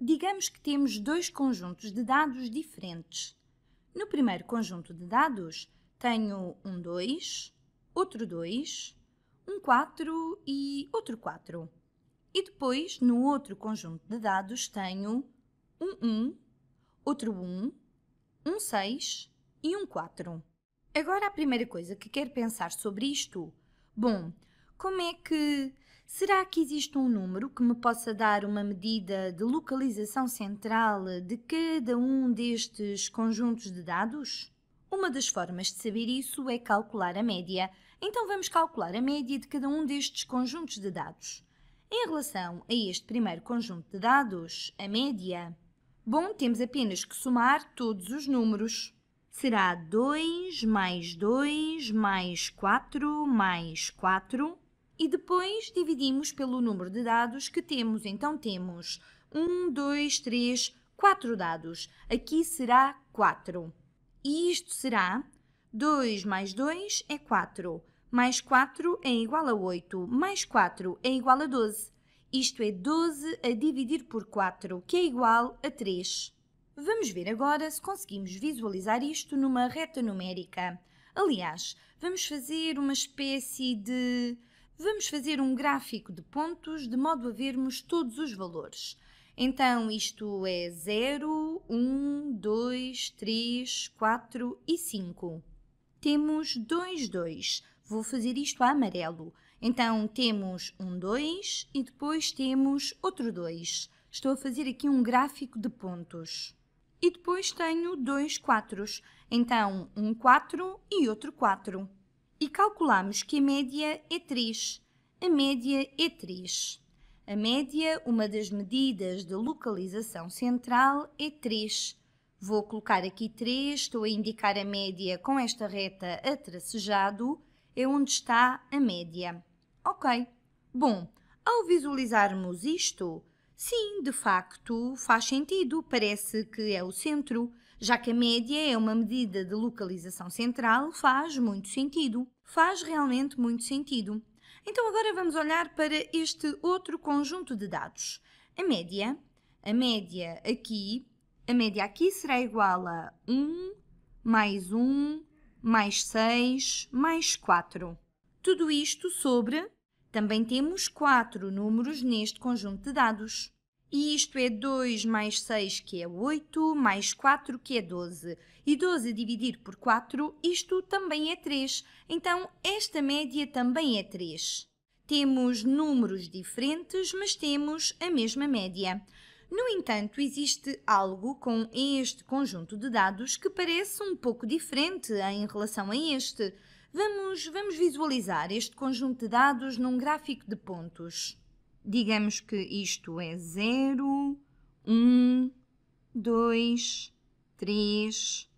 digamos que temos dois conjuntos de dados diferentes. No primeiro conjunto de dados, tenho um 2, outro 2, um 4 e outro 4. E depois, no outro conjunto de dados, tenho um 1, outro 1, um, um 6 e um 4. Agora, a primeira coisa que quero pensar sobre isto. Bom, como é que Será que existe um número que me possa dar uma medida de localização central de cada um destes conjuntos de dados? Uma das formas de saber isso é calcular a média. Então vamos calcular a média de cada um destes conjuntos de dados. Em relação a este primeiro conjunto de dados, a média, bom, temos apenas que somar todos os números. Será 2 mais 2 mais 4 mais 4 e depois dividimos pelo número de dados que temos. Então temos 1, 2, 3, 4 dados. Aqui será 4. E isto será 2 mais 2 é 4, mais 4 é igual a 8, mais 4 é igual a 12. Isto é 12 a dividir por 4, que é igual a 3. Vamos ver agora se conseguimos visualizar isto numa reta numérica. Aliás, vamos fazer uma espécie de Vamos fazer um gráfico de pontos de modo a vermos todos os valores. Então, isto é 0, 1, 2, 3, 4 e 5. Temos 2, 2. Vou fazer isto a amarelo. Então, temos um 2 e depois temos outro 2. Estou a fazer aqui um gráfico de pontos. E depois tenho dois 4. Então, um 4 e outro 4 e calculamos que a média é 3. A média é 3. A média, uma das medidas de localização central, é 3. Vou colocar aqui 3, estou a indicar a média com esta reta a tracejado, é onde está a média. Ok. Bom, ao visualizarmos isto, sim, de facto, faz sentido, parece que é o centro, já que a média é uma medida de localização central, faz muito sentido. Faz realmente muito sentido. Então agora vamos olhar para este outro conjunto de dados. A média, a média aqui, a média aqui será igual a 1 mais 1 mais 6 mais 4. Tudo isto sobre também temos quatro números neste conjunto de dados. E isto é 2 mais 6, que é 8, mais 4, que é 12. E 12 dividido por 4, isto também é 3. Então, esta média também é 3. Temos números diferentes, mas temos a mesma média. No entanto, existe algo com este conjunto de dados que parece um pouco diferente em relação a este. Vamos, vamos visualizar este conjunto de dados num gráfico de pontos digamos que isto é 0, 1, 2, 3,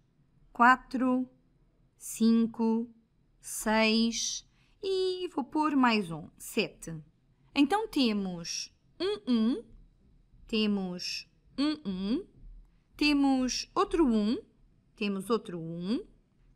4, 5, 6 e vou pôr mais um, 7. Então temos 1, 1, temos 1, 1, temos outro 1, temos outro 1,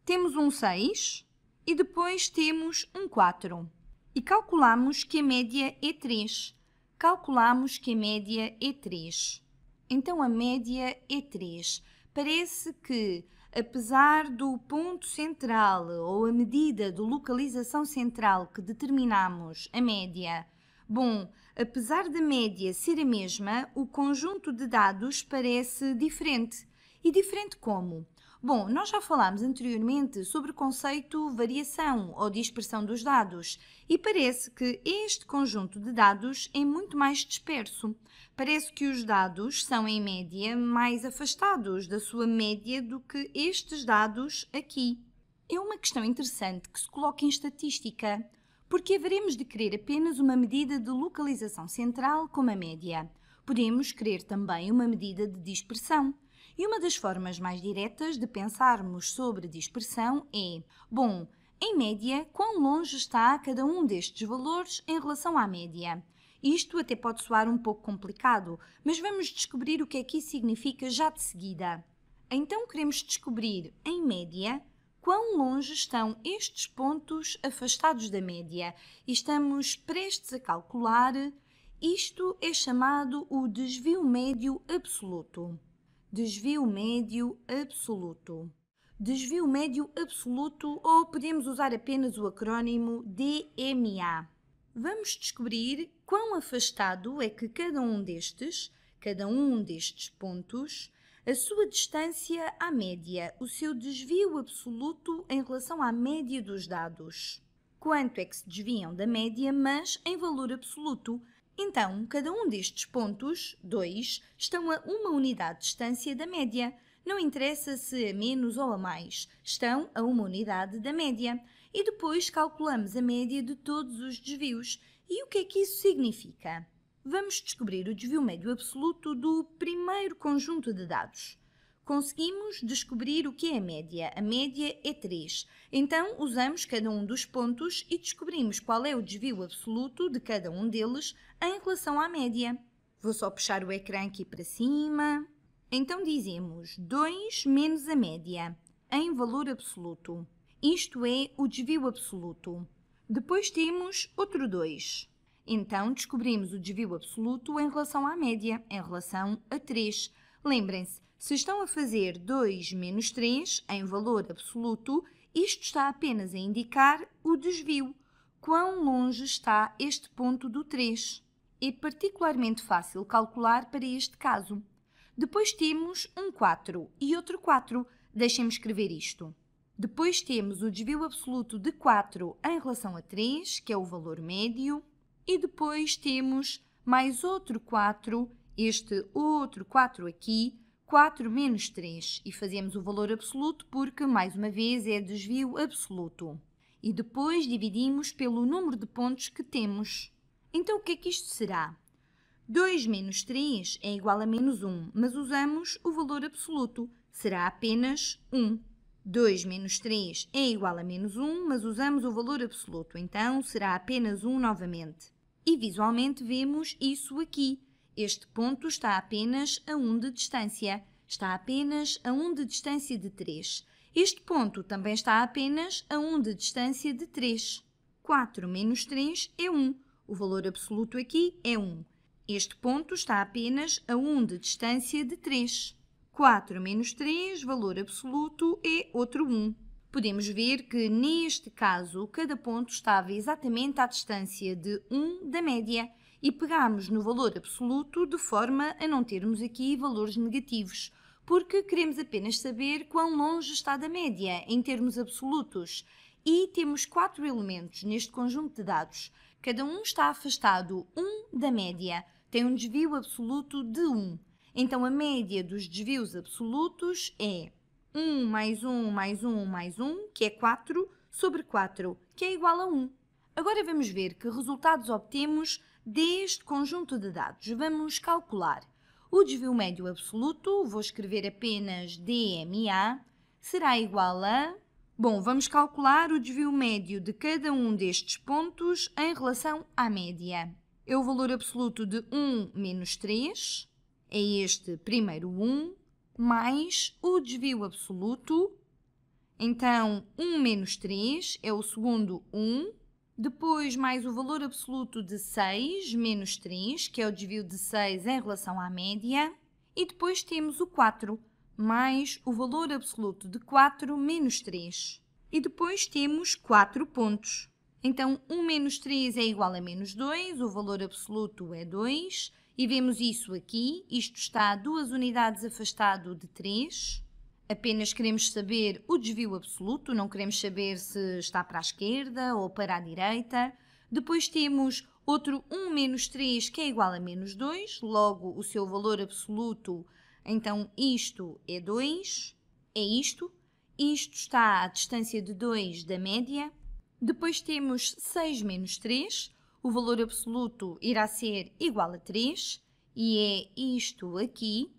temos um 6 e depois temos um 4. E calculamos que a média é 3 calculamos que a média é 3. Então a média é 3. Parece que, apesar do ponto central ou a medida de localização central que determinamos a média, bom, apesar da média ser a mesma, o conjunto de dados parece diferente. E diferente como? Bom, nós já falámos anteriormente sobre o conceito variação ou dispersão dos dados e parece que este conjunto de dados é muito mais disperso. Parece que os dados são, em média, mais afastados da sua média do que estes dados aqui. É uma questão interessante que se coloca em estatística, porque haveremos de querer apenas uma medida de localização central como a média. Podemos querer também uma medida de dispersão e uma das formas mais diretas de pensarmos sobre dispersão é: bom, em média, quão longe está cada um destes valores em relação à média? Isto até pode soar um pouco complicado, mas vamos descobrir o que é que isso significa já de seguida. Então queremos descobrir, em média, quão longe estão estes pontos afastados da média e estamos prestes a calcular. Isto é chamado o desvio médio absoluto desvio médio absoluto. Desvio médio absoluto, ou podemos usar apenas o acrónimo DMA. Vamos descobrir quão afastado é que cada um destes, cada um destes pontos, a sua distância à média, o seu desvio absoluto em relação à média dos dados. Quanto é que se desviam da média, mas em valor absoluto, então, cada um destes pontos, 2, estão a uma unidade de distância da média. Não interessa se a menos ou a mais, estão a uma unidade da média. E depois calculamos a média de todos os desvios. E o que é que isso significa? Vamos descobrir o desvio médio absoluto do primeiro conjunto de dados conseguimos descobrir o que é a média. A média é 3. Então, usamos cada um dos pontos e descobrimos qual é o desvio absoluto de cada um deles em relação à média. Vou só puxar o ecrã aqui para cima. Então, dizemos 2 menos a média, em valor absoluto. Isto é o desvio absoluto. Depois temos outro 2. Então, descobrimos o desvio absoluto em relação à média, em relação a 3. Lembrem-se, se estão a fazer 2 menos 3 em valor absoluto, isto está apenas a indicar o desvio, quão longe está este ponto do 3. É particularmente fácil calcular para este caso. Depois temos um 4 e outro 4. Deixem-me escrever isto. Depois temos o desvio absoluto de 4 em relação a 3, que é o valor médio. E depois temos mais outro 4, este outro 4 aqui, 4 menos 3 e fazemos o valor absoluto porque, mais uma vez, é desvio absoluto. E depois dividimos pelo número de pontos que temos. Então, o que é que isto será? 2 menos 3 é igual a menos 1, mas usamos o valor absoluto. Será apenas 1. 2 menos 3 é igual a menos 1, mas usamos o valor absoluto, então será apenas 1 novamente. E visualmente vemos isso aqui. Este ponto está apenas a 1 de distância. Está apenas a 1 de distância de 3. Este ponto também está apenas a 1 de distância de 3. 4 menos 3 é 1. O valor absoluto aqui é 1. Este ponto está apenas a 1 de distância de 3. 4 menos 3, valor absoluto, é outro 1. Podemos ver que, neste caso, cada ponto estava exatamente à distância de 1 da média e pegámos no valor absoluto de forma a não termos aqui valores negativos, porque queremos apenas saber quão longe está da média em termos absolutos. E temos quatro elementos neste conjunto de dados. Cada um está afastado 1 da média, tem um desvio absoluto de 1. Então a média dos desvios absolutos é 1 mais 1 mais 1 mais 1, que é 4, sobre 4, que é igual a 1. Agora vamos ver que resultados obtemos deste conjunto de dados, vamos calcular o desvio médio absoluto, vou escrever apenas DMA, será igual a... Bom, vamos calcular o desvio médio de cada um destes pontos em relação à média. É o valor absoluto de 1 menos 3, é este primeiro 1, mais o desvio absoluto. Então, 1 menos 3 é o segundo 1, depois, mais o valor absoluto de 6 menos 3, que é o desvio de 6 em relação à média. E depois temos o 4, mais o valor absoluto de 4 menos 3. E depois temos 4 pontos. Então, 1 menos 3 é igual a menos 2, o valor absoluto é 2. E vemos isso aqui, isto está a duas unidades afastado de 3. Apenas queremos saber o desvio absoluto, não queremos saber se está para a esquerda ou para a direita. Depois temos outro 1 menos 3 que é igual a menos 2, logo o seu valor absoluto, então isto é 2, é isto. Isto está à distância de 2 da média. Depois temos 6 menos 3, o valor absoluto irá ser igual a 3, e é isto aqui.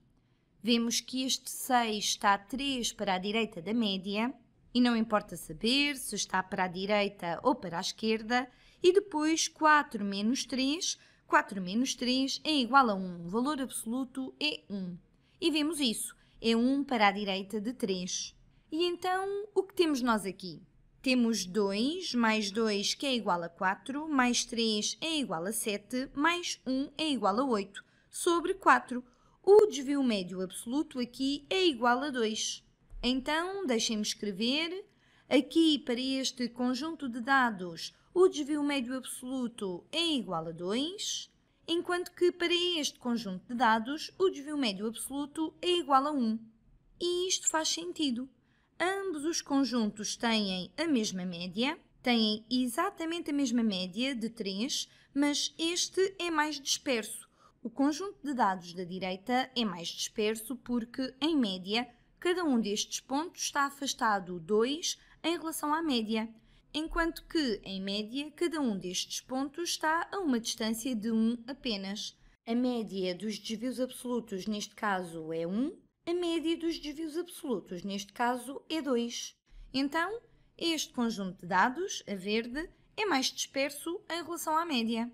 Vemos que este 6 está 3 para a direita da média, e não importa saber se está para a direita ou para a esquerda, e depois 4 menos 3, 4 menos 3 é igual a 1, o valor absoluto é 1. E vemos isso, é 1 para a direita de 3. E então, o que temos nós aqui? Temos 2 mais 2 que é igual a 4, mais 3 é igual a 7, mais 1 é igual a 8, sobre 4. O desvio médio absoluto aqui é igual a 2. Então, deixem-me escrever. Aqui, para este conjunto de dados, o desvio médio absoluto é igual a 2, enquanto que para este conjunto de dados, o desvio médio absoluto é igual a 1. E isto faz sentido. Ambos os conjuntos têm a mesma média, têm exatamente a mesma média de 3, mas este é mais disperso o conjunto de dados da direita é mais disperso porque, em média, cada um destes pontos está afastado 2 em relação à média, enquanto que, em média, cada um destes pontos está a uma distância de 1 apenas. A média dos desvios absolutos neste caso é 1, a média dos desvios absolutos neste caso é 2. Então, este conjunto de dados, a verde, é mais disperso em relação à média.